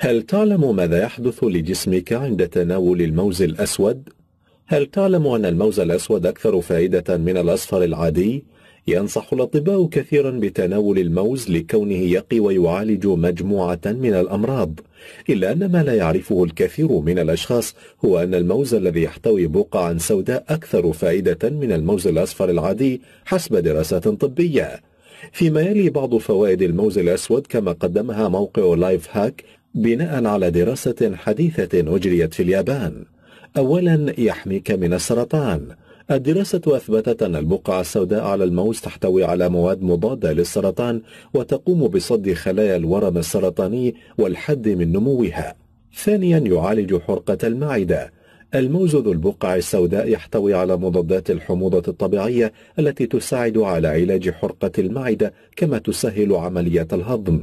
هل تعلم ماذا يحدث لجسمك عند تناول الموز الأسود؟ هل تعلم أن الموز الأسود أكثر فائدة من الأصفر العادي؟ ينصح الأطباء كثيرا بتناول الموز لكونه يقي ويعالج مجموعة من الأمراض إلا أن ما لا يعرفه الكثير من الأشخاص هو أن الموز الذي يحتوي بقعا سوداء أكثر فائدة من الموز الأصفر العادي حسب دراسات طبية فيما يلي بعض فوائد الموز الأسود كما قدمها موقع لايف هاك بناء على دراسة حديثة أجريت في اليابان أولا يحميك من السرطان الدراسة أثبتت أن البقعة السوداء على الموز تحتوي على مواد مضادة للسرطان وتقوم بصد خلايا الورم السرطاني والحد من نموها. ثانيا يعالج حرقة المعدة. الموز ذو البقع السوداء يحتوي على مضادات الحموضة الطبيعية التي تساعد على علاج حرقة المعدة كما تسهل عملية الهضم.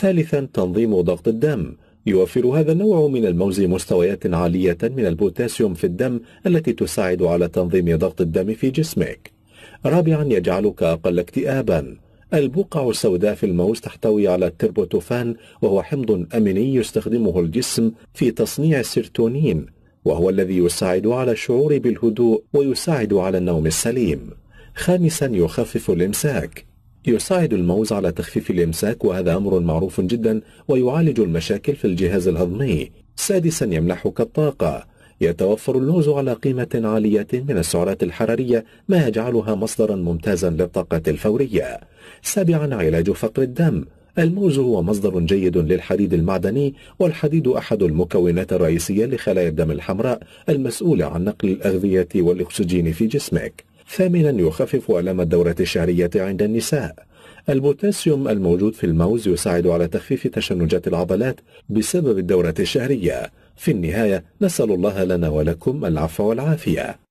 ثالثا تنظيم ضغط الدم يوفر هذا النوع من الموز مستويات عالية من البوتاسيوم في الدم التي تساعد على تنظيم ضغط الدم في جسمك رابعا يجعلك أقل اكتئابا البقع السوداء في الموز تحتوي على التربوتوفان وهو حمض أميني يستخدمه الجسم في تصنيع السيرتونين وهو الذي يساعد على الشعور بالهدوء ويساعد على النوم السليم خامسا يخفف الإمساك يساعد الموز على تخفيف الإمساك وهذا أمر معروف جدا ويعالج المشاكل في الجهاز الهضمي سادسا يمنحك الطاقة يتوفر اللوز على قيمة عالية من السعرات الحرارية ما يجعلها مصدرا ممتازا للطاقة الفورية سابعا علاج فقر الدم الموز هو مصدر جيد للحديد المعدني والحديد أحد المكونات الرئيسية لخلايا الدم الحمراء المسؤولة عن نقل الأغذية والأكسجين في جسمك ثامنا يخفف ألم الدورة الشهرية عند النساء البوتاسيوم الموجود في الموز يساعد على تخفيف تشنجات العضلات بسبب الدورة الشهرية في النهاية نسأل الله لنا ولكم العفو والعافية